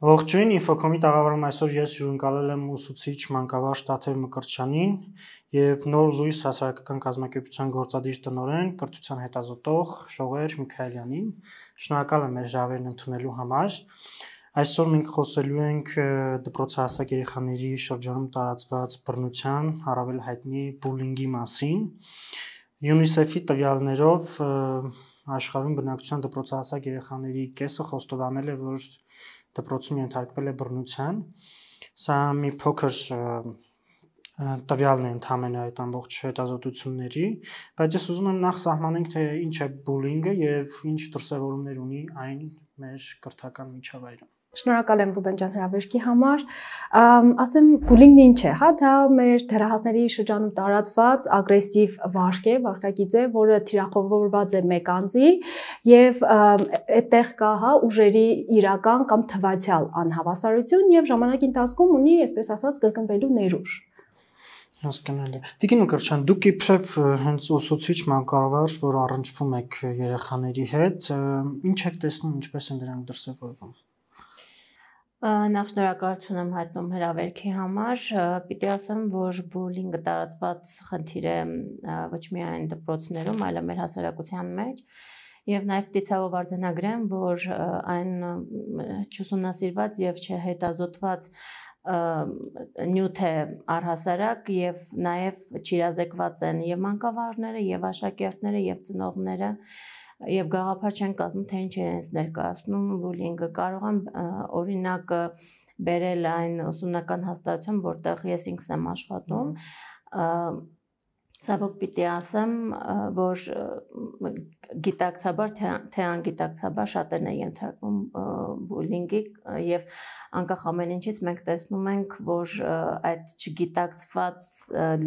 Ողջույն, Infocom-ի տաղավարում այսօր ես հյուրընկալել եմ ուսուցիչ Մանկավար Շտաթև Մկրտչյանին եւ Նոր լույս հասարակական կազմակերպության գործադիր տնօրեն, կրթության հետազոտող Շողեր Միքայելյանին։ Շնորհակալ եմ մեր հավերն ընդունելու համար։ Այսօր մենք խոսելու ենք դպրոցահասակ երեխաների շրջանում տարածված բռնության, առավել հայտնի բուլինգի մասին։ UNICEF-ի տվյալներով աշխարհում բնակչության դպրոցահասակ երեխաների կեսը խոստովանել է, որ դպրոցում ենթարկվել է բռնության։ Սա մի փոքր տվյալն է ընդամենը այդ ամբողջ հետազոտությունների, բայց ես ուզում եմ նախ սահմանենք թե ինչ է բուլինգը եւ ինչ դրսեւորումներ ունի այն մեր կրթական միջավայրում։ Շնորհակալ եմ Ռուբեն ջան հրավերքի համար։ Ասեմ բուլինգն ինչ է, հա, դա մեր դերահասների շրջանում տարածված ագրեսիվ վարք է, վարկագիծ է, որը թիրախավորված է մեկ անձի եւ այդտեղ կա, հա, ուժերի իրական կամ թվացial անհավասարություն եւ ժամանակի ընթացքում ունի, այսպես ասած, կրկնվելու ներուժ հասկանալի։ Տիկին Մկրչյան, դուք իբրև հենց ուսուցիչ մանկավարժ, որ առնչվում եք երեխաների հետ, ինչ եք տեսնում, ինչպես են դրանք դրսևորվում։ Նախ շնորհակալություն եմ հայտնում հրավերքի համար։ Պիտի ասեմ, որ բուլինգը տարածված խնդիր է ոչ միայն դպրոցներում, այլև մեր հասարակության մեջ։ Եվ նաև դիցավով արձանագրեմ, որ այն չուսումնասիրված եւ չհետազոտված նյութ է առհասարակ եւ նաև չիրազեկված են եւ մանկավարժները, եւ աշակերտները, եւ ծնողները, և եւ գաղափար չեն կազմում թե ինչ իրենց ներկայացնում բուլինգը կարող եմ օրինակ բերել այն ուսումնական հաստատություն որտեղ ես ինքս եմ աշխատում Ցավոք պիտի ասեմ, որ գիտակցաբար թե անգիտակցաբար շատերն են ենթարկվում բուլինգի եւ անկախ ամեն ինչից մենք տեսնում ենք, որ այդ չգիտակցված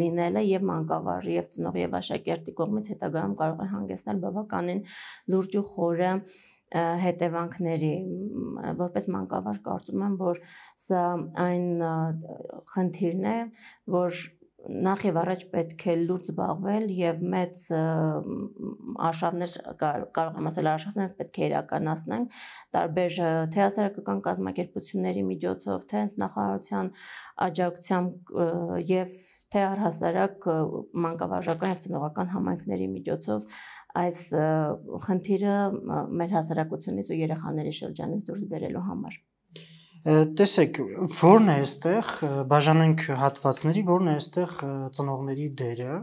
լինելը եւ մանկավարժի եւ ծնող եւ աշակերտի կողմից հետագայում կարող է հանգեցնել բավականին լուրջ ու խորը հետևանքների որպես մանկավար կարծում եմ որ սա այն խնդիրն է որ նախ եւ առաջ պետք է լուրջ զբաղվել եւ մեծ աշավներ կարող եմ ասել աշավներ պետք է իրականացնենք տարբեր թե հասարակական կազմակերպությունների միջոցով թե հենց նախարարության աջակցությամբ եւ թե առհասարակ մանկավարժական եւ ցնողական համայնքների միջոցով այս խնդիրը մեր հասարակությունից ու երեխաների շրջանից դուրս բերելու համար տեսեք, որն է այստեղ բաժանենք հատվածների, որն է այստեղ ծնողների դերը,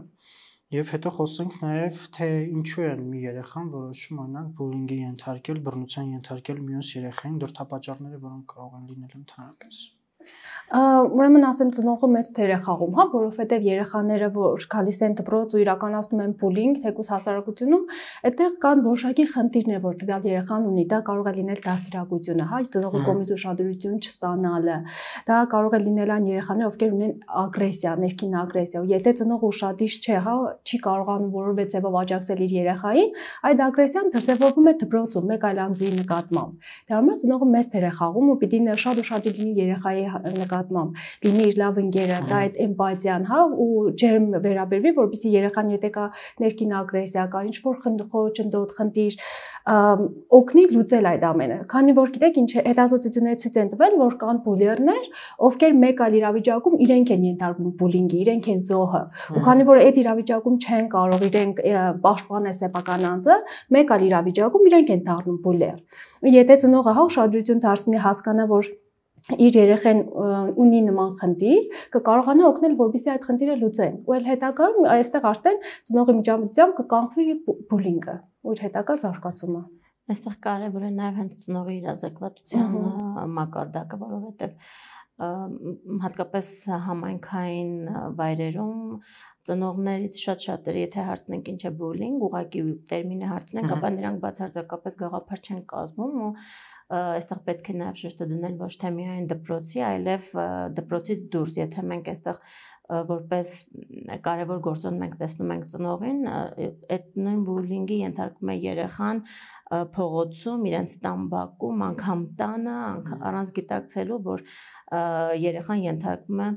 Եվ հետո խոսենք նաև թե ինչու են մի երեխան որոշում օրինակ բուլինգի ենթարկել, բռնության ենթարկել մյուս երեխային, դրդապատճառները, որոնք կարող են լինել ընդհանրապես։ Ուրեմն ասեմ ծնողը մեծ թեր է խաղում, հա, որովհետև երեխաները որ գալիս են դպրոց ու իրականացնում են բուլինգ, թեկուս հասարակությունում, այդտեղ կան որոշակի խնդիրներ, որ տվյալ երեխան ունի, դա կարող է լինել դաստիարակությունը, հա, ծնողի կողմից ուշադրություն չստանալը, դա կարող է լինել այն երեխաները, ովքեր ունեն ագրեսիա, ներքին ագրեսիա, ու եթե ծնողը ուրشادիշ չէ, հա, չի կարողանում որևէ ձևով աջակցել իր երեխային, այդ ագրեսիան դրսևորվում է դպրոցում մեկ այլ անձի նկատմամբ։ Դրա համար ծնողը մեծ թեր է խաղում ու պիտի շատ ուշադիր լինի երեխայի նկատմամբ, լինի իր լավ ընկերը, դա այդ էմպաթիան, հա, ու ջերմ վերաբերվի, որպեսզի երեխան եթե կա ներքին ագրեսիա, կա ինչ որ խնդրոջ, ընդդոտ խնդիր, օգնի լուծել այդ ամենը։ Քանի որ գիտեք ինչ է, հետազոտությունները ցույց են տվել, որ կան բուլերներ, ովքեր մեկ այլ իրավիճակում իրենք են ենթարկվում բուլինգի, իրենք են զոհը։ Ու քանի որ այդ իրավիճակում չեն կարող իրենք պաշտպանել սեփական անձը, մեկ այլ իրավիճակում իրենք են դառնում բուլեր։ Եթե ծնողը հա ուշադրություն դարձնի հասկանա, որ իր երեխեն ունի նման խնդիր, կկարողանա օգնել, որպեսզի այդ խնդիրը լուծեն։ Ու էլ հետագայում այստեղ արդեն ծնողի միջամտությամբ կկանխվի բուլինգը, ու իր հետագա զարգացումը։ Այստեղ կարևոր է նաև հենց ծնողի իրազեկվածության մակարդակը, որովհետև հատկապես համայնքային վայրերում ծնողներից շատ-շատերը եթե հարցնենք ինչ է բուլինգ, ուղղակի տերմինը հարցնենք, ապա նրանք բացարձակապես գաղափար չեն կազմում ու այստեղ պետք է նաև շեշտը դնել ոչ թե միայն դպրոցի, այլև դպրոցից դուրս, եթե մենք այստեղ որպես կարևոր գործոն մենք տեսնում ենք ծնողին, այդ նույն բուլինգի ենթարկվում է երեխան փողոցում, իրենց տամբակում, անգամ տանը, առանց գիտակցելու, որ երեխան ենթարկվում է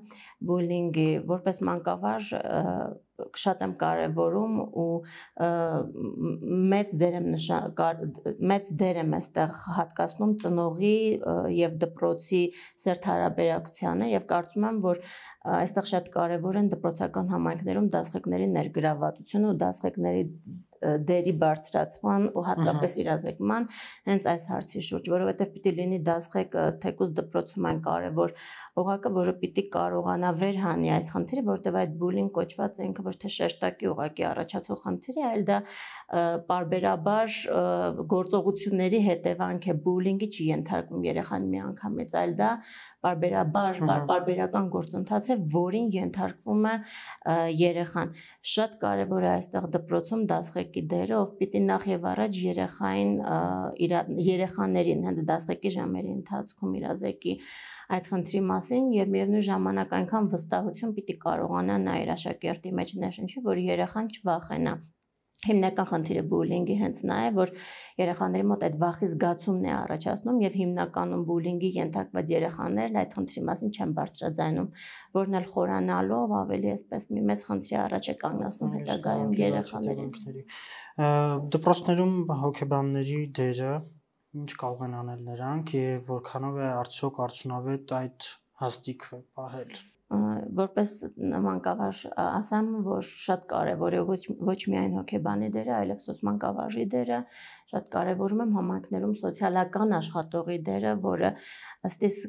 բուլինգի, որպես մանկավար շատ եմ կարևորում ու մեծ դեր եմ նշան մեծ դեր եմ այստեղ հատկացնում ծնողի եւ դպրոցի սերտարաբերակցությանը եւ կարծում եմ որ այստեղ շատ կարևոր են դպրոցական համայնքներում դասղեկների ներգրավվածությունը ու դասղեկների դերի բարձրացման ու հատկապես իրազեկման հենց այս հարցի շուրջ, որովհետև պիտի լինի դասղեկ թեկուզ դպրոցում այն կարևոր օղակը, որը պիտի կարողանա վերհանի այս խնդիրը, որտեվ այդ բուլին կոչված ինքը ոչ թե շեշտակի օղակի առաջացող խնդիր է, այլ դա բարբերաբար գործողությունների հետևանք է բուլինգի չի ենթարկվում երեխան միանգամից, այլ դա բարբերաբար բարբերական գործընթաց է, որին ենթարկվում է երեխան։ Շատ կարևոր է այստեղ դպրոցում դասղեկ դասղեկի դերը, ով պիտի նախ եւ առաջ երեխային իր երեխաներին հենց դասղեկի ժամերի ընթացքում իրազեկի այդ խնդրի մասին եւ միևնույն ժամանակ այնքան վստահություն պիտի կարողանա նա իր աշակերտի մեջ ներշնչի, որ երեխան չվախենա Հիմնական խնդիրը բուլինգի հենց նա է, որ երեխաների մոտ այդ վախի զգացումն է առաջացնում եւ հիմնականում բուլինգի ենթարկված երեխաներն այդ խնդրի մասին չեն բարձրաձայնում, որն էլ խորանալով ավելի էսպես մի մեծ խնդրի առաջ է կանգնացնում հետագայում երեխաներին։ Դպրոցներում հոգեբանների դերը ինչ կարող են անել նրանք եւ որքանով է արդյոք արդյունավետ այդ հաստիկը պահել որպես մանկավարժ ասեմ, որ շատ կարևոր է ոչ, ոչ միայն հոգեբանի դերը, այլև սոցմանկավարժի դերը, շատ կարևորում եմ համակներում սոցիալական աշխատողի դերը, որը ըստ իս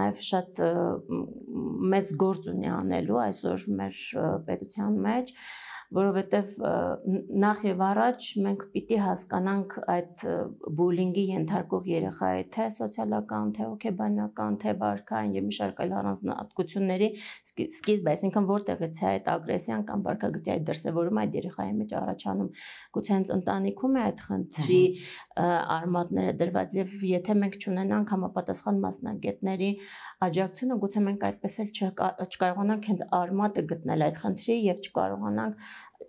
նաև շատ մեծ գործ ունի անելու այսօր մեր պետության մեջ, մեջ որովհետև նախ եւ առաջ մենք պիտի հասկանանք այդ բուլինգի ենթարկող երեխայի թե սոցիալական, թե հոգեբանական, թե բարքային եւ մի շարք այլ առանձնահատկությունների սկիզբը, այսինքն որտեղից է այդ ագրեսիան կամ բարքագծի այդ դրսևորումը այդ երեխայի մեջ առաջանում։ Գուցե հենց ընտանիքում է այդ խնդրի արմատները դրված եւ եթե մենք չունենանք համապատասխան մասնագետների աջակցությունը, գուցե մենք այդպես էլ չկարողանանք հենց արմատը գտնել այդ խնդրի եւ չկարողանանք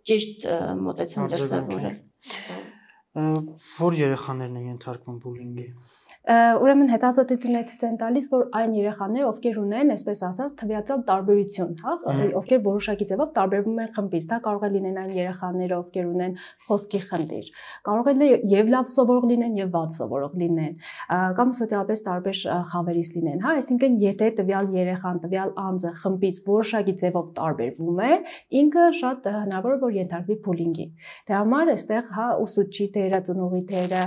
ճիշտ մոտեցում դրսևորել։ Որ երեխաներն են ենթարկվում բուլինգի։ են Ուրեմն հետազոտությունները ցույց են տալիս, որ այն երեխաները, ովքեր ունեն, այսպես ասած, թվիացալ տարբերություն, հա, ովքեր որոշակի ձևով տարբերվում են խմբից, դա կարող է լինեն այն երեխաները, ովքեր ունեն խոսքի խնդիր։ Կարող է եւ լավ սովորող լինեն, եւ վատ սովորող լինեն, կամ սոցիալապես տարբեր խավերից լինեն, հա, այսինքն եթե տվյալ երեխան, տվյալ անձը խմբից որոշակի ձևով տարբերվում է, ինքը շատ հնարավոր է որ ենթարկվի բուլինգի։ Դրա համար այստեղ հա ուսուցչի դերը, ծնողի դերը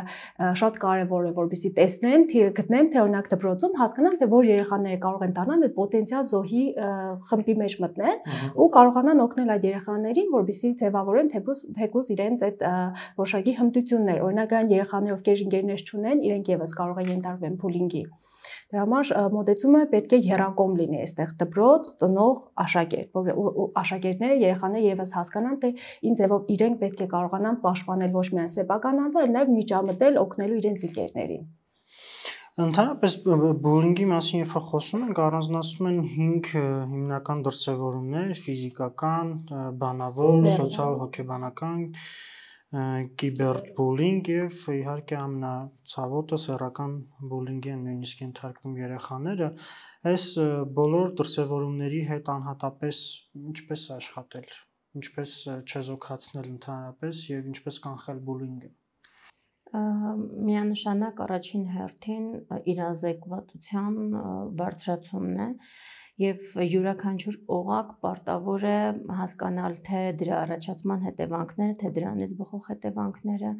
շատ կարևոր է, որովհետեւ տեսնեն, թե գտնեն, թե օրինակ դպրոցում հասկանան, թե որ երեխաները կարող են տանալ այդ պոտենցիալ զոհի խմբի մեջ մտնեն ու կարողանան օգնել այդ երեխաներին, որբիսի ձևավորեն թեկուզ թեկուզ իրենց այդ որոշակի հմտություններ։ Օրինակ այն երեխաները, ովքեր ընկերներ չունեն, իրենք եւս կարող են ենթարկվեն փուլինգի։ Դրա համար մոդեցումը պետք է հերակոմ լինի այստեղ դպրոց, ծնող, աշակերտ, որ աշակերտները երեխաները եւս հասկանան, թե ինչ ձևով իրենք պետք է կարողանան պաշտպանել ոչ միայն սեփական անձը, այլ նաեւ միջամտել օգնելու իրենց ընկերներին։ Ընդհանրապես բուլինգի մասին երբ խոսում ենք, առանձնացնում են 5 հիմնական դրսևորումներ՝ ֆիզիկական, բանավոր, սոցիալ հոգեբանական, կիբերբուլինգ եւ իհարկե ամենացավոտը սեռական բուլինգի են նույնիսկ ենթարկվում երեխաները։ Այս բոլոր դրսևորումների հետ անհատապես ինչպես աշխատել, ինչպես չեզոքացնել ընդհանրապես եւ ինչպես կանխել բուլինգը միանշանակ առաջին հերթին իրազեկվածության բարձրացումն է եւ յուրաքանչյուր օղակ պարտավոր է հասկանալ թե դրա առաջացման հետևանքները, թե դրանից բխող հետևանքները,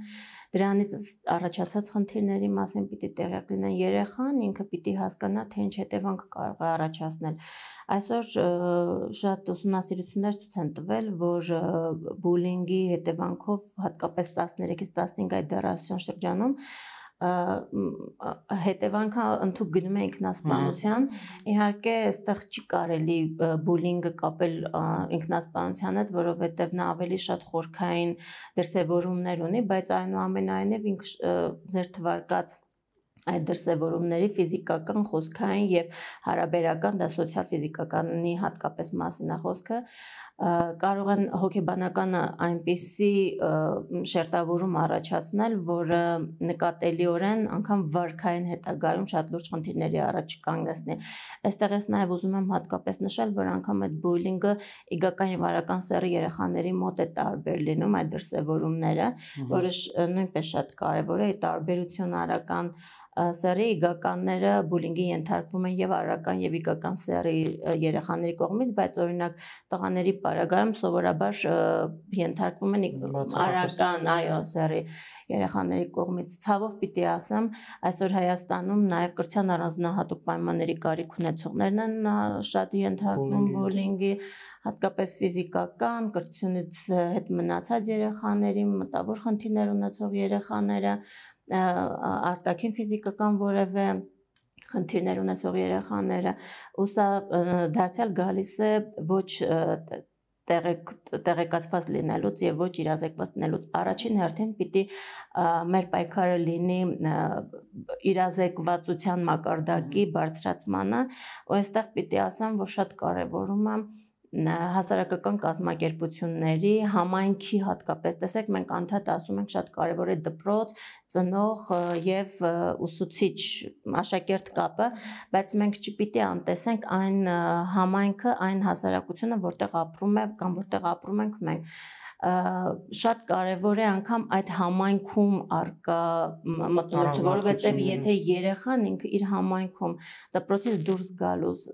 դրանից առաջացած խնդիրների մասին պիտի տեղյակ լինեն երեխան, ինքը պիտի հասկանա, թե ինչ հետևանք կարող է առաջացնել։ Այսօր շատ ուսումնասիրություններ ցույց են տվել, որ բուլինգի հետևանքով հատկապես 13-ից 15 այդ դարաշրջանում շրջանում հետևանքա ընդհանուր գնում է ինքնասպանության։ Իհարկե, այստեղ չի կարելի բուլինգը կապել ինքնասպանության հետ, որովհետև նա ավելի շատ խորքային դրսևորումներ ունի, բայց այնուամենայնիվ ինք ձեր թվարկած այդ դրսևորումների ֆիզիկական, խոսքային եւ հարաբերական, դա սոցիալ-ֆիզիկականի հատկապես մասին է խոսքը, կարող են հոգեբանական այնպիսի շերտավորում առաջացնել, որը նկատելիորեն անգամ վարքային հետագայում շատ լուրջ խնդիրների առաջ կանգնեցնի։ Այստեղ ես նաեւ ուզում եմ հատկապես նշել, որ անգամ այդ բուլինգը իգական եւ արական սեռի երեխաների մոտ է տարբեր լինում այդ դրսևորումները, որը նույնպես շատ կարեւոր է, տարբերություն արական սեռի իգականները բուլինգի ենթարկվում են եւ արական եւ իգական սեռի երեխաների կողմից, բայց օրինակ տղաների պարագայում սովորաբար ենթարկվում են արական, այո, սեռի երեխաների կողմից։ Ցավով պիտի ասեմ, այսօր Հայաստանում նաեւ կրթության առանձնահատուկ պայմանների կարիք ունեցողներն են շատ ենթարկվում բուլինգի, հատկապես ֆիզիկական, կրթությունից հետ մնացած երեխաների, մտավոր խնդիրներ ունեցող երեխաները, արտաքին ֆիզիկական որևէ խնդիրներ ունեցող երեխաները ու սա դարձյալ գալիս է ոչ տեղեկ տեղեկացված լինելուց եւ ոչ իրազեկված լինելուց առաջին հերթին պիտի մեր պայքարը լինի իրազեկվածության մակարդակի բարձրացմանը ու այստեղ պիտի ասեմ որ շատ կարեւորում եմ հասարակական կազմակերպությունների համայնքի հատկապես տեսեք մենք անդադ ասում ենք շատ կարևոր է դպրոց, ծնող եւ ուսուցիչ աշակերտ կապը, բայց մենք չպիտի անտեսենք այն համայնքը, այն հասարակությունը, որտեղ ապրում է կամ որտեղ ապրում ենք մենք շատ կարևոր է անգամ այդ համայնքում արկա մտնորդ, որովհետև եթե երեխան ինքը իր համայնքում դպրոցից դուրս գալուց,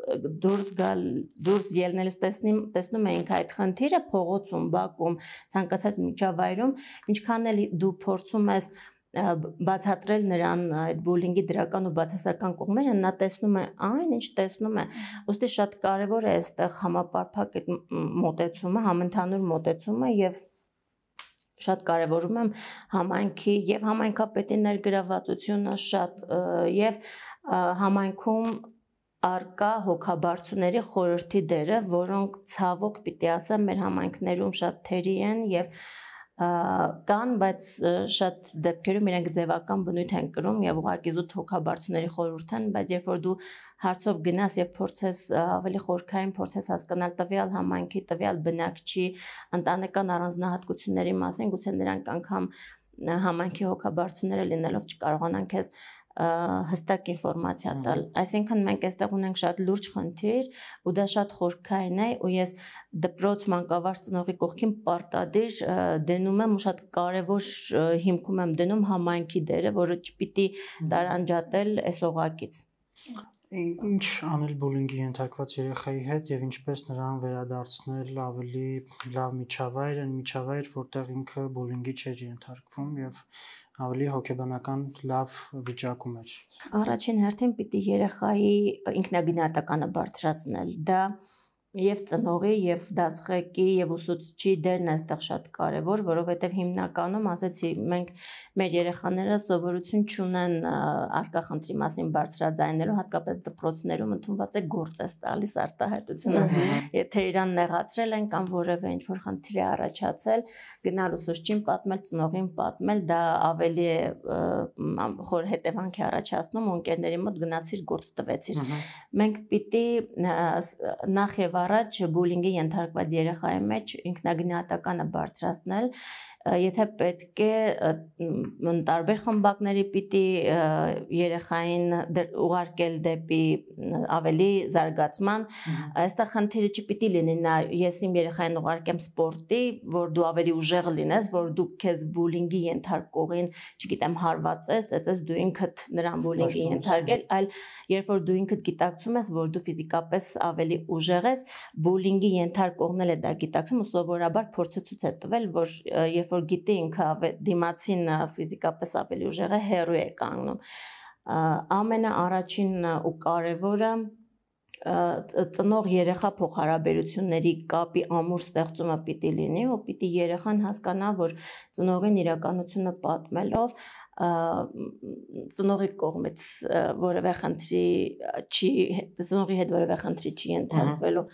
դուրս գալ, դուրս ելնելիս տեսնի տեսնում տեսնում էինք այդ խնդիրը փողոցում, Բաքում, ցանկացած միջավայրում, ինչքան էլ դու փորձում ես բացատրել նրան այդ բուլինգի դրական ու բացասական կողմերը նա տեսնում է այն ինչ տեսնում է ուստի շատ կարևոր է այստեղ համապարփակ այդ մոտեցումը համընդհանուր մոտեցումը եւ շատ կարևորում եմ համայնքի եւ համայնքապետի ներգրավվածությունը շատ եւ համայնքում արկա հոգաբարձուների խորհրդի դերը, որոնք ցավոք պիտի ասեմ մեր համայնքներում շատ թերի են եւ կան, բայց շատ դեպքերում իրենք ձևական բնույթ են կրում եւ ուղղակի զուտ հոգաբարձուների խորհուրդ են, բայց երբ որ դու հարցով գնաս եւ փորձես ավելի խորքային փորձես հասկանալ տվյալ համայնքի, տվյալ բնակչի ընտանեկան առանձնահատկությունների մասին, գուցե նրանք անգամ համայնքի հոգաբարձուները լինելով չկարողանան քեզ հստակ ինֆորմացիա տալ։ Այսինքն մենք այստեղ ունենք շատ լուրջ խնդիր ու դա շատ խորքային է ու ես դպրոց մանկավար ծնողի կողքին պարտադիր դնում եմ ու շատ կարևոր հիմքում եմ դնում համայնքի դերը, որը չպիտի տարանջատել այս օղակից ինչ անել բուլինգի ենթարկված երեխայի հետ եւ ինչպես նրան վերադարձնել ավելի լավ միջավայր, այն միջավայր, որտեղ ինքը բուլինգի չէր ենթարկվում եւ ավելի հոգեբանական լավ վիճակում էր։ Առաջին հերթին պիտի երեխայի ինքնագնահատականը բարձրացնել։ Դա եւ ծնողի եւ դասղեկի եւ ուսուցչի դերն է այստեղ շատ կարեւոր, որովհետեւ հիմնականում ասեցի մենք մեր երեխաները սովորություն չունեն արկա խնդրի մասին բարձրաձայնելու, հատկապես դպրոցներում ընդունված է գործ է տալիս արտահայտությունը։ Եթե իրան նեղացրել են կամ որևէ ինչ-որ խնդիր է առաջացել, գնալ ուսուցչին պատմել, ծնողին պատմել, դա ավելի խոր հետևանք է առաջացնում ու ընկերների մոտ գնացիր գործ տվեցիր։ Մենք պիտի նախ եւ առաջ բուլինգի ենթարկված երեխայի մեջ ինքնագնահատականը բարձրացնել, եթե պետք է տարբեր խմբակների պիտի երեխային ուղարկել դեպի ավելի զարգացման, այստեղ խնդիրը չպիտի լինի նա ես իմ երեխային ուղարկեմ սպորտի, որ դու ավելի ուժեղ լինես, որ դու քեզ բուլինգի ենթարկողին, չգիտեմ, հարվածես, այդպես դու ինքդ նրան բուլինգի ենթարկել, այլ երբ որ դու ինքդ գիտակցում ես, որ դու ֆիզիկապես ավելի ուժեղ ես, բուլինգի ենթարկողնել է դա գիտակցում ու սովորաբար փորձը ցույց է տվել, որ երբ որ գիտեինք դիմացին ֆիզիկապես ավելի ուժեղ է հերո է կանգնում։ Ամենաառաջին ու կարևորը ծնող երեխա փոխհարաբերությունների կապի ամուր ստեղծումը պիտի լինի, ու պիտի երեխան հասկանա, որ ծնողին իրականությունը պատմելով ծնողի կողմից որևէ խնդրի չի ծնողի հետ որևէ խնդրի չի ենթարկվելու։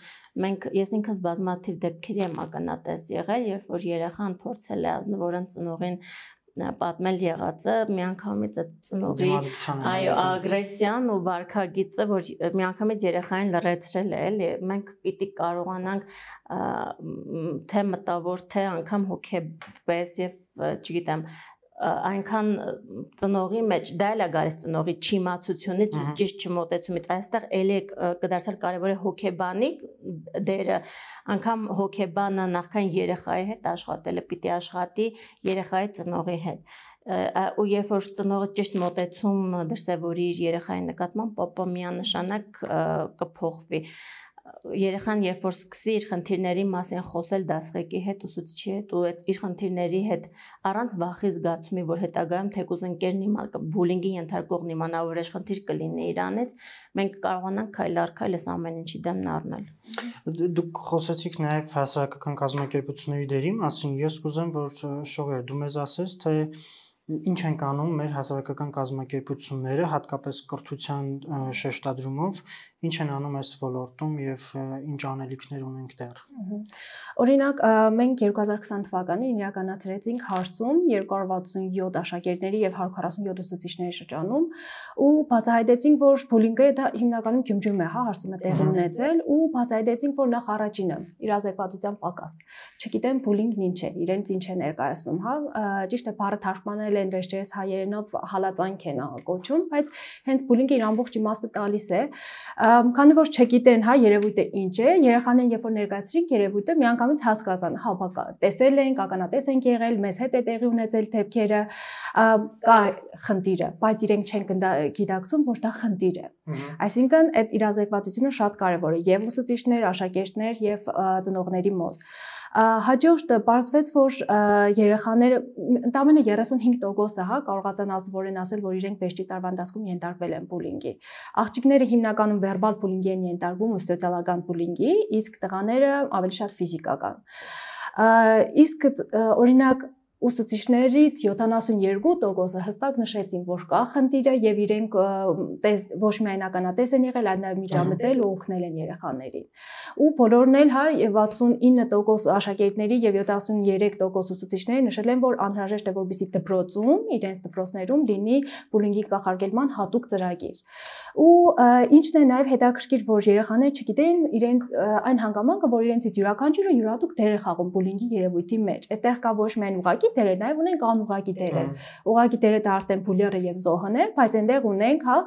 Մենք ես ինքս բազմաթիվ դեպքերի եմ ականատես եղել, երբ որ երեխան փորձել է ազնվորեն ծնողին պատմել եղածը միանգամից այդ ծնողի այո ագրեսիան ու վարքագիծը որ միանգամից երեխային լրացրել է էլի մենք պիտի կարողանանք թե մտավոր թե անգամ հոգեբես եւ չգիտեմ այնքան ծնողի մեջ դա էլ է գալիս ծնողի չիմացությունից ու ճիշտ չմոտեցումից այստեղ էլեք կդարձալ կարևոր է հոկեբանի դերը անգամ հոկեբանը նախքան երեխայի հետ աշխատելը պիտի աշխատի երեխայի ծնողի հետ ու երբ որ ծնողը ճիշտ մտածում դրսևորի իր երեխայի նկատմամբ, ապա միանշանակ կփոխվի երեխան երբ որ սկսի իր խնդիրների մասին խոսել դասղեկի հետ, ուսուցչի հետ ու այդ իր խնդիրների հետ առանց վախի զգացումի, որ հետագայում թեկուզ ընկերն իմ բուլինգի ենթարկողն իմանա որեշ խնդիր կլինի իրանից, մենք կարողանանք քայլ առ քայլ այս ամեն ինչի դեմն առնել։ Դուք խոսեցիք նաև հասարակական կազմակերպությունների դերի մասին, ես կուզեմ որ շողեր դու մեզ ասես, թե ինչ են կանում մեր հասարակական կազմակերպությունները հատկապես կրթության շեշտադրումով ինչ են անում այս ոլորտում եւ ինչ անելիքներ ունենք դեռ։ Օրինակ, մենք 2020 թվականին իրականացրեցինք հարցում 267 աշակերտների եւ 147 ուսուցիչների շրջանում ու բացահայտեցինք, որ բուլինգը դա հիմնականում Գյումրիում է, հա, հարցումը տեղի ունեցել ու բացահայտեցինք, որ նախ առաջինը իրազեկվածության պակաս։ Չգիտեմ բուլինգն ինչ է, իրենց ինչ է ներկայացնում, հա, ճիշտ է բառը թարգմանել են վերջերս հայերենով հալածանք են կոչում, բայց հենց բուլինգը իր ամբողջ իմաստը տալիս է, քանի որ չգիտեն, հա, երևույթը ինչ է, երեխաներին երբ որ ներկայացրինք երևույթը, միանգամից հասկացան, հա, բակա, տեսել ենք, ականատես ենք եղել, մեզ հետ է տեղի ունեցել դեպքերը, կա խնդիրը, բայց իրենք չեն գիտակցում, որ դա խնդիր է։ Այսինքն, այդ իրազեկվածությունը շատ կարևոր է եւ ուսուցիչներ, աշակերտներ եւ ծնողների մոտ։ Ա, Հաջորդը ողջվեց, որ երեխաները ընդամենը 35%-ը, հա, կարողացան ազդվորեն ասել, որ իրենք վեճի տարվա ընթացքում ենթարկվել են բուլինգի։ Աղջիկները հիմնականում վերբալ բուլինգի են ենթարկվում ու սոցիալական բուլինգի, իսկ տղաները ավելի շատ ֆիզիկական։ Իսկ օրինակ ուսուցիչներից 72%-ը հստակ նշեցին, որ կա խնդիրը եւ իրենք տես ոչ միայն ականատես են եղել, այլ նաեւ միջամտել ու օգնել են երեխաներին։ Ու բոլորն էլ հա 69% աշակերտների եւ 73% ուսուցիչների նշել են, որ անհրաժեշտ է որպեսի դպրոցում, իրենց դպրոցներում լինի բուլինգի կախարգելման հատուկ ծրագիր։ Ու ինչն է նաեւ հետաքրքիր, որ երեխաները չգիտեն իրենց այն հանգամանքը, որ իրենցից յուրաքանչյուրը յուրատուկ դեր է խաղում բուլինգի երևույթի մեջ։ Այդտեղ կա ոչ միայն ուղակի ուղակի դեր է, նաև ունենք անուղակի դերեր։ Ուղակի դերը դա արդեն բուլերը եւ զոհն է, բայց այնտեղ ունենք, հա,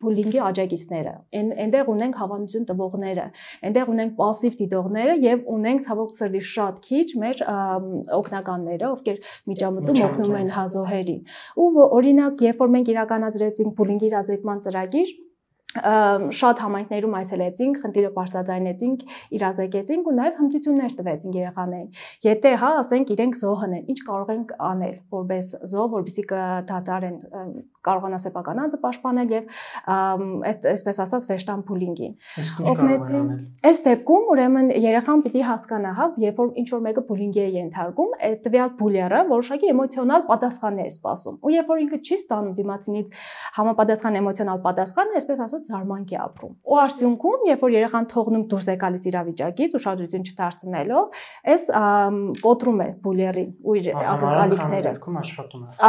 բուլինգի աջակիցները, այն այնտեղ ունենք հավանություն տվողները, այնտեղ ունենք пассив դիտողները եւ ունենք ցավոք ծրվի շատ քիչ մեր օկնականները, ովքեր միջամտում օգնում են հազոհերին։ հա, Ու օրինակ, երբ որ մենք իրականացրեցինք բուլինգի իրազեկման ծրագիր, շատ համայնքներում այցելեցինք, խնդիրը բարձրաձայնեցինք, իրազեկեցինք ու նաև հմտություններ տվեցինք երեխաներին։ Եթե հա, ասենք իրենք զոհն են, ինչ կարող ենք անել, որպես զոհ, որպեսզի դատարեն կարողանա սեփական անձը պաշտպանել եւ այս այսպես ասած վեշտան բուլինգին։ Օգնեցին։ Այս դեպքում ուրեմն երեխան պիտի հասկանա, հա, երբ որ ինչ որ մեկը բուլինգի է ենթարկում, այդ տվյալ բուլերը որոշակի էմոցիոնալ պատասխան է սպասում։ Ու երբ որ ինքը չի ստանում դիմացինից համապատասխան էմոցիոնալ պատասխանը, այսպես ասած զարմանքի ապրում։ Ու արդյունքում, երբ որ երեխան թողնում դուրս է գալիս իրավիճակից, ուշադրություն չդարձնելով, այս կոտրում է բուլերի ու իր ակնկալիքները։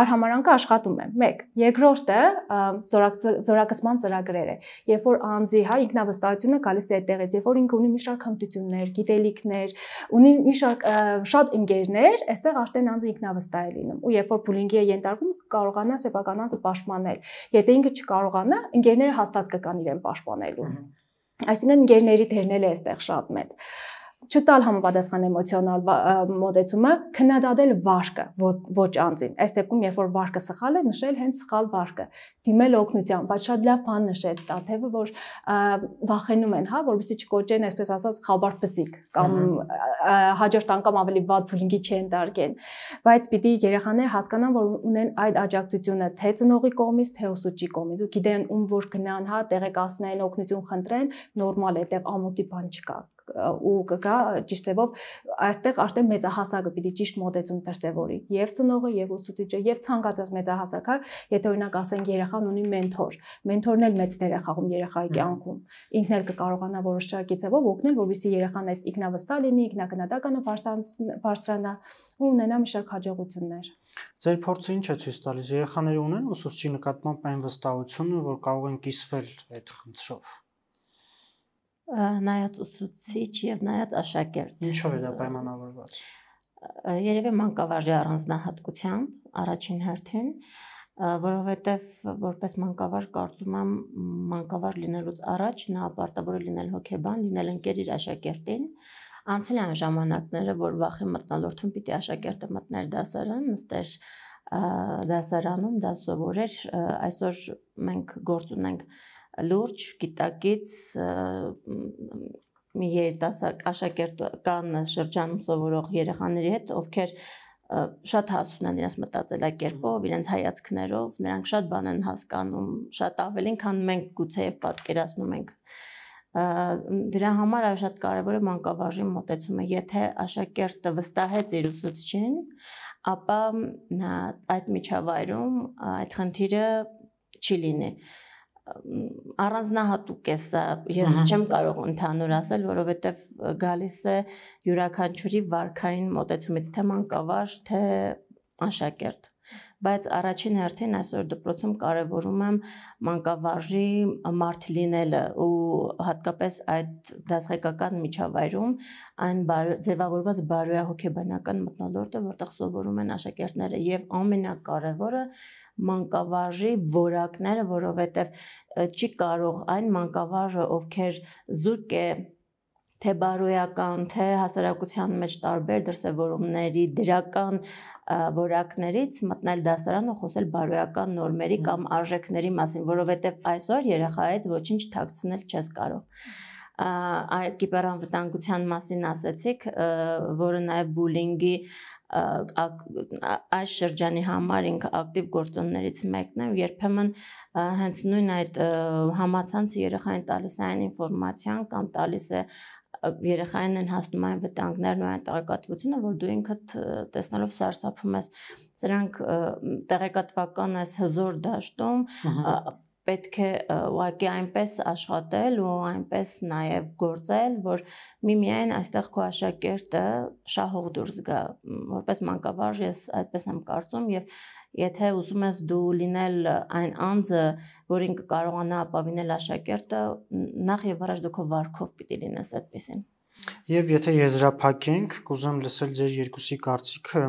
Արհամարանքը աշխատում է։ 1. Երկրորդը զորակցման ծրագրերը։ Երբ որ անձի, հա, ինքնավստահությունը գալիս է այդտեղից, երբ որ ինքը ունի մի շարք հմտություններ, գիտելիքներ, ունի մի շարք շատ ընկերներ, այստեղ արդեն անձը ինքնավստահ է լինում։ Ու երբ որ բուլինգի է ենթարկվում, կարողանա սեփական անձը պաշտպանել։ Եթե ինքը չկարողանա, ընկերները հաստատ կան իրեն պաշտպանելու։ Այսինքն ընկերների դերն էլ է այստեղ շատ մեծ չտալ համապատասխան էմոցիոնալ մոտեցումը, քննադատել վարկը, ոչ անձին։ Այս դեպքում երբ որ վարկը սխալ է, նշել հենց սխալ վարկը, դիմել օգնության, բայց շատ լավ բան նշեց Տաթևը, որ վախենում են, հա, որովհետեւ չկոչեն, այսպես ասած, խաբար բզիկ կամ հաջորդ անգամ ավելի վատ բուլինգի չեն դարգեն։ Բայց պիտի երեխաները հասկանան, որ ունեն այդ աջակցությունը թե ծնողի կողմից, թե ուսուցիչի կողմից ու գիտեն ում որ գնան, հա, տեղեկացնեն, օգնություն խնդրեն, նորմալ է, այդտեղ ամոթի բան չկա ու կգա ճիշտ ձևով այստեղ արդեն մեծահասակը պիտի ճիշտ մոտեցում դրսևորի եւ ծնողը եւ ուսուցիչը եւ ցանկացած մեծահասակը եթե օրինակ ասենք երեխան ունի մենթոր մենթորն էլ մեծ դեր է խաղում երեխայի կյանքում ինքն էլ կկարողանա որոշակի ձևով օգնել որովհետեւ երեխան այդ ինքնավստահ լինի ինքնակնատականը բարձրանա ու ունենա մի շարք հաջողություններ Ձեր փորձը ինչ է ցույց տալիս երեխաները ունեն ուսուցչի նկատմամբ այն վստահությունը որ կարող են կիսվել այդ խնդրով նայած ուսուցիչ եւ նայած աշակերտ։ Ինչով է դա պայմանավորված։ Երևի մանկավարժի առանձնահատկությամբ առաջին հերթին, որովհետեւ որպես մանկավարժ կարծում եմ մանկավարժ լինելուց առաջ նա պարտավոր է լինել հոկեբան, լինել ընկեր իր աշակերտին, անցել այն ժամանակները, որ վախի մտնոլորտում պիտի աշակերտը մտներ դասարան, նստեր դասարանում, դա սովորեր, այսօր մենք գործ ունենք լուրջ գիտակից մի երիտասարդ աշակերտական շրջանում սովորող երեխաների հետ, ովքեր շատ հասուն են իրենց մտածելակերպով, իրենց հայացքներով, նրանք շատ բան են հասկանում, շատ ավելին, քան մենք գուցեև պատկերացնում ենք։ Դրա համար այ շատ կարևոր է մանկավարժի մոտեցումը, եթե աշակերտը վստահեց իր ուսուցչին, ապա այդ միջավայրում այդ խնդիրը չի լինի։ Ա, առանձնահատուկ է սա ես չեմ կարող ընդհանուր ասել որովհետև գալիս է յուրաքանչյուրի վարքային մոտեցումից թե մանկավար թե աշակերտ բայց առաջին հերթին այսօր դպրոցում կարևորում եմ մանկավարժի մարդ լինելը ու հատկապես այդ դասղեկական միջավայրում այն բար, ձևավորված բարոյա հոգեբանական մտնոլորտը, որտեղ սովորում են աշակերտները եւ ամենակարևորը մանկավարժի որակները, որովհետեւ չի կարող այն մանկավարժը, ովքեր զուրկ է թե բարոյական, թե հասարակության մեջ տարբեր դրսևորումների, դրական որակներից մտնել դասարան ու խոսել բարոյական նորմերի կամ արժեքների մասին, որովհետև այսօր երեխայից ոչինչ թաքցնել չես կարող այ կիբերանվտանգության մասին ասացիք, որը նաև բուլինգի այս շրջանի համար ինք ակտիվ գործոններից մեկն է, երբեմն հենց նույն այդ համացանցը երեխային տալիս է այն ինֆորմացիան կամ տալիս է երեխային են հասնում այն վտանգներն ու այն տեղեկատվությունը, որ դու ինքդ տեսնելով սարսափում ես։ Սրանք տեղեկատվական այս հզոր դաշտում պետք է ուղղակի այնպես աշխատել ու այնպես նաև գործել, որ միմիայն այստեղ քո աշակերտը շահող դուրս գա։ Որպես մանկավարժ ես այդպես եմ կարծում եւ եթե ուզում ես դու լինել այն անձը, որին կկարողանա ապավինել աշակերտը, նախ եւ առաջ դու քո վարքով պիտի լինես այդպեսին։ Եվ եթե եզրափակենք, կուզեմ լսել ձեր երկուսի կարծիքը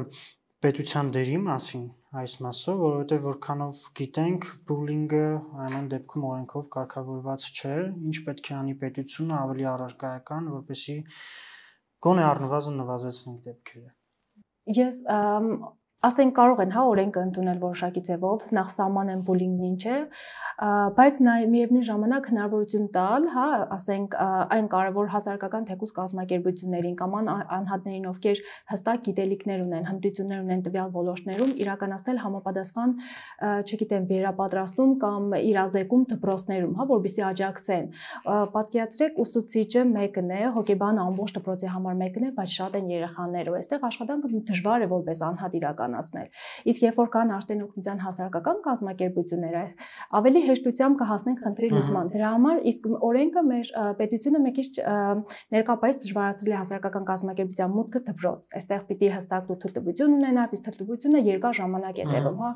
պետության դերի մասին այս մասը, որովհետև որքանով գիտենք, բուլինգը այնեն դեպքում օրենքով կարգավորված չէ, ինչ պետք է անի պետությունը ավելի առարկայական, որպեսզի գոնե առնվազն նվազեցնենք դեպքերը։ Ես ասենք կարող են հա օրենք ընդունել որոշակի ձևով նախ սահմանեն բուլինգն ինչ է բայց նաև միևնույն ժամանակ հնարավորություն տալ հա ասենք այն կարևոր հասարակական թեկուզ կազմակերպություններին կամ անհատներին ովքեր հստակ գիտելիքներ ունեն հմտություններ ունեն տվյալ ոլորտներում իրականացնել համապատասխան չգիտեմ վերապատրաստում կամ իրազեկում դպրոցներում հա որբիսի աջակցեն պատկերացրեք ուսուցիչը մեկն է հոկեբան ամբողջ դպրոցի համար մեկն է բայց շատ են երեխաներ ու այստեղ աշխատանքը դժվար է որպես անհատ իրական իրականացնել։ Իսկ երբ որ կան արտեն օգնության հասարակական կազմակերպություններ, այս ավելի հեշտությամբ կհասնենք խնդրի լուծման։ Դրա համար իսկ օրենքը մեր պետությունը մի քիչ ներկայապես դժվարացրել է հասարակական կազմակերպության մուտքը դպրոց։ Այստեղ պիտի հստակ թույլտվություն ունենաս, իսկ թույլտվությունը երկար ժամանակ է տևում, հա։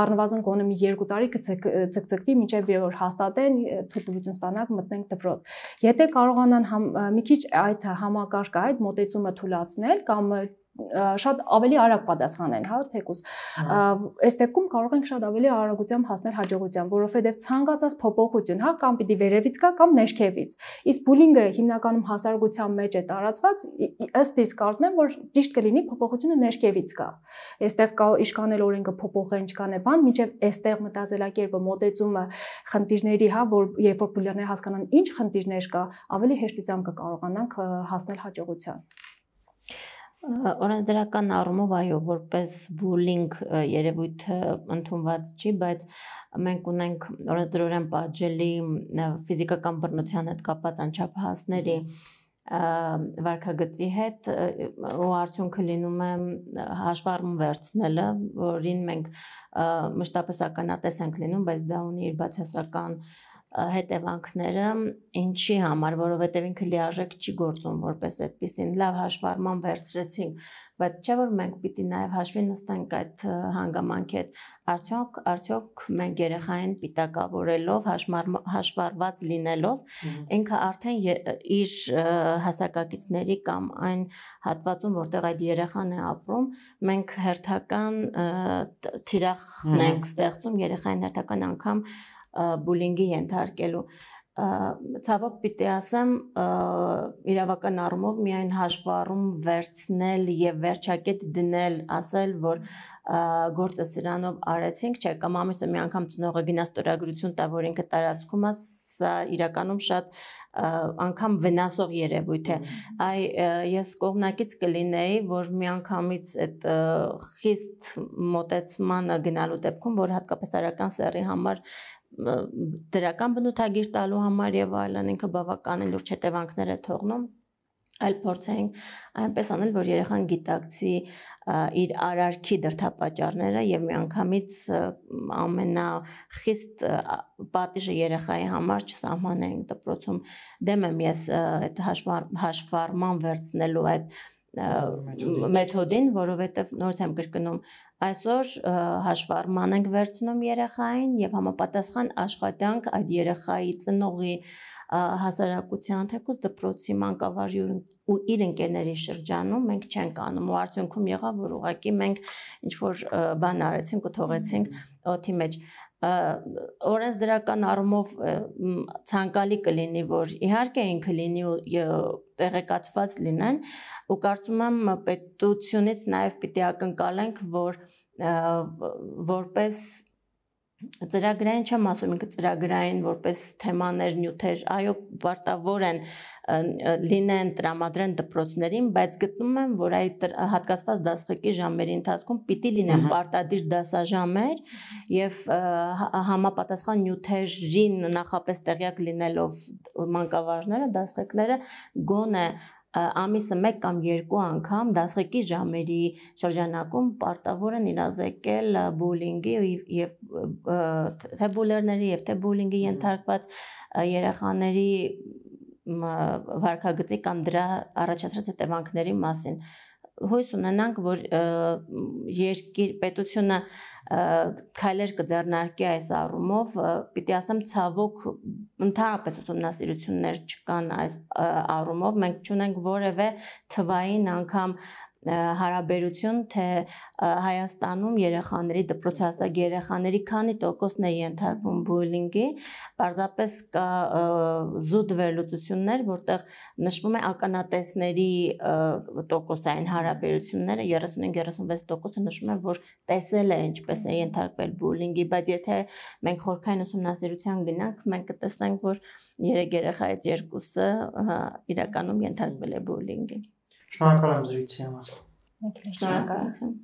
Առնվազն գոնե մի 2 տարի կցկցկվի, մինչև որ հաստատեն թույլտվություն ստանանք մտնենք դպրոց։ Եթե կարողանան մի քիչ այդ համակարգը, այդ մոտեցումը թույլացնել կամ շատ ավելի արագ պատասխանեն, հա, թեկուզ։ հա։ Այս դեպքում կարող ենք շատ ավելի արագությամբ հասնել հաջողության, որովհետև ցանկացած փոփոխություն, հա, կամ պիտի վերևից գա կամ ներքևից։ Իսկ բուլինգը հիմնականում հասարակության մեջ է տարածված, ըստ իս կարծում եմ, որ ճիշտ կլինի փոփոխությունը ներքևից գա։ Այստեղ կա իշքան էլ օրենքը փոփոխեն, չկան է բան, միջև այստեղ մտածելակերպը, մոտեցումը խնդիրների, հա, որ երբ որ բուլերները հասկանան ինչ խնդիրներ կա, ավելի հեշտությամբ կկարողանանք հասնել հաջողության։ Օրենսդրական առումով այո, որպես բուլինգ երևույթը ընդունված չի, բայց մենք ունենք օրենսդրորեն պատժելի ֆիզիկական բռնության հետ կապված անչափահասների վարկագծի հետ ու արդյունքը լինում է հաշվառում վերցնելը, որին մենք մշտապես ականատես ենք լինում, բայց դա ունի իր բացասական հետևանքները ինչի համար, որովհետև ինքը լիարժեք չի գործում որպես այդպեսին։ Լավ հաշվառման վերցրեցինք, բայց չէ որ մենք պիտի նաև հաշվի նստենք այդ հանգամանքի հետ։ Արդյոք արդյոք մենք երեխային պիտակավորելով, հաշվառված լինելով, ինքը արդեն իր հասակակիցների կամ այն հատվածում, որտեղ այդ երեխան է ապրում, մենք հերթական թիրախն ենք ստեղծում երեխային հերթական անգամ բուլինգի ենթարկելու ցավոք պիտի ասեմ իրավական առումով միայն հաշվառում վերցնել եւ վերջակետ դնել ասել որ գործը սրանով արեցինք չէ կամ ամիսը մի անգամ ծնողը գնաց ստորագրություն տա որ ինքը տարածքում է սա իրականում շատ անգամ վնասող երևույթ է այ ես կողմնակից կլինեի որ միանգամից այդ խիստ մտածմանը գնալու դեպքում որ հատկապես արական սերի համար դրական բնութագիր տալու համար եւ այլն ինքը բավական է լուրջ հետևանքներ է թողնում այլ փորձենք այնպես անել, որ երեխան գիտակցի իր արարքի դրթապաճառները եւ միանգամից ամենախիստ պատիժը երեխայի համար չսահմանենք դպրոցում դեմ եմ ես այդ հաշվառման վերցնելու այդ մեթոդին, որովհետև նորից եմ կրկնում, այսօր հաշվառման ենք վերցնում երեխային եւ համապատասխան աշխատանք այդ երեխայի ծնողի հասարակության թեկուզ դպրոցի մանկավար ու իր ընկերների շրջանում մենք չենք անում ու արդյունքում եղավ որ ուղղակի մենք ինչ որ բան արեցինք ու թողեցինք օթի մեջ օրենսդրական առումով ցանկալի կլինի որ իհարկե ինքը լինի ու տեղեկացված լինեն ու կարծում եմ պետությունից նաև պիտի ակնկալենք որ որպես ծրագրային չեմ ասում ինքը ծրագրային որպես թեմաներ, նյութեր, այո, պարտավոր են լինեն տրամադրեն դպրոցներին, բայց գտնում եմ, որ այդ հատկացված դասղեկի ժամերի ընթացքում պիտի լինեն պարտադիր դասաժամեր եւ համապատասխան նյութերին նախապես տեղյակ լինելով մանկավարժները, դասղեկները գոնե ամիսը 1 կամ 2 անգամ դասղեկի ժամերի շրջանակում պարտավոր են իրազեկել բուլինգի եւ թե բուլերների եւ թե բուլինգի ենթարկված երեխաների վարկագծի կամ դրա առաջացած հետևանքների մասին հույս ունենանք, որ երկիր պետությունը քայլեր կձեռնարկի այս առումով, պիտի ասեմ, ցավոք ընդհանրապես ուսումնասիրություններ չկան այս առումով։ Մենք չունենք որևէ թվային անգամ հարաբերություն, թե Հայաստանում երեխաների դպրոցահասակ երեխաների քանի տոկոսն է ենթարկվում բուլինգի, պարզապես կա զուտ վերլուծություններ, որտեղ նշվում է ականատեսների տոկոսային հարաբերությունները 35-36%-ը նշում է, որ տեսել է ինչպես է ենթարկվել բուլինգի, բայց եթե մենք խորքային ուսումնասիրության գնանք, մենք կտեսնենք, որ երեք երեխայից երկուսը իրականում ենթարկվել է բուլինգի։ Շնորհակալ եմ զրույցի համար։ Շնորհակալություն։